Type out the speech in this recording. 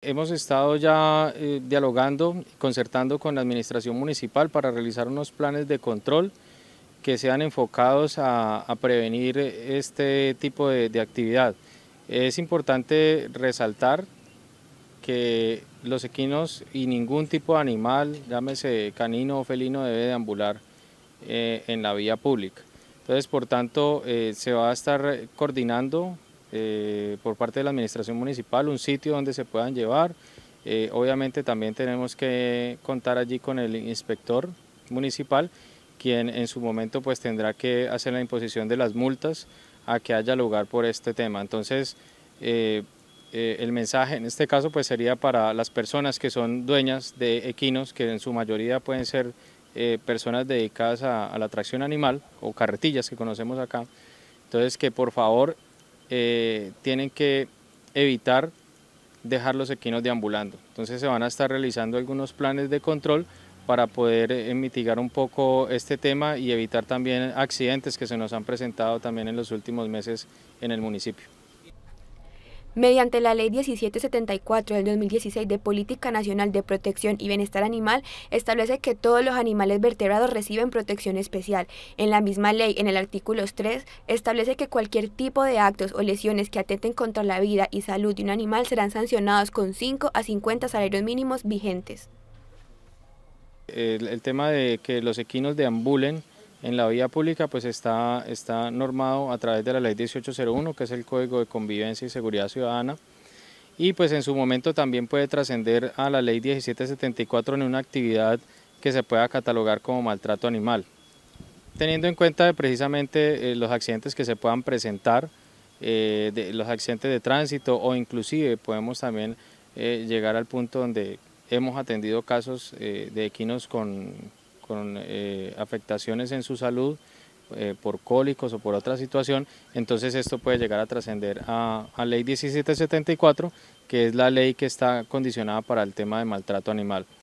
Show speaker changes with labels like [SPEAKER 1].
[SPEAKER 1] Hemos estado ya eh, dialogando, concertando con la Administración Municipal para realizar unos planes de control que sean enfocados a, prevenir este tipo de, actividad. Es importante resaltar que los equinos y ningún tipo de animal, llámese canino o felino, debe deambular eh, en la vía pública. Entonces, por tanto, eh, se va a estar coordinando eh, por parte de la administración municipal, un sitio donde se puedan llevar. Eh, obviamente también tenemos que contar allí con el inspector municipal, quien en su momento pues tendrá que hacer la imposición de las multas a que haya lugar por este tema. Entonces, eh, el mensaje en este caso pues sería para las personas que son dueñas de equinos, que en su mayoría pueden ser personas dedicadas a, a la tracción animal o carretillas que conocemos acá. Entonces, que por favor eh, tienen que evitar dejar los equinos deambulando. Entonces se van a estar realizando algunos planes de control para poder eh, mitigar un poco este tema y evitar también accidentes que se nos han presentado también en los últimos meses en el municipio.
[SPEAKER 2] Mediante la Ley 1774 del 2016 de Política Nacional de Protección y Bienestar Animal, establece que todos los animales vertebrados reciben protección especial. En la misma ley, en el artículo 3, establece que cualquier tipo de actos o lesiones que atenten contra la vida y salud de un animal serán sancionados con 5 a 50 salarios mínimos vigentes.
[SPEAKER 1] El, el tema de que los equinos deambulen en la vía pública pues está, está normado a través de la ley 1801, que es el Código de Convivencia y Seguridad Ciudadana, y pues en su momento también puede trascender a la ley 1774 en una actividad que se pueda catalogar como maltrato animal. Teniendo en cuenta precisamente eh, los accidentes que se puedan presentar, eh, de, los accidentes de tránsito o inclusive podemos también eh, llegar al punto donde hemos atendido casos de equinos con con eh, afectaciones en su salud eh, por cólicos o por otra situación, entonces esto puede llegar a trascender a, a ley 1774, que es la ley que está condicionada para el tema de maltrato animal.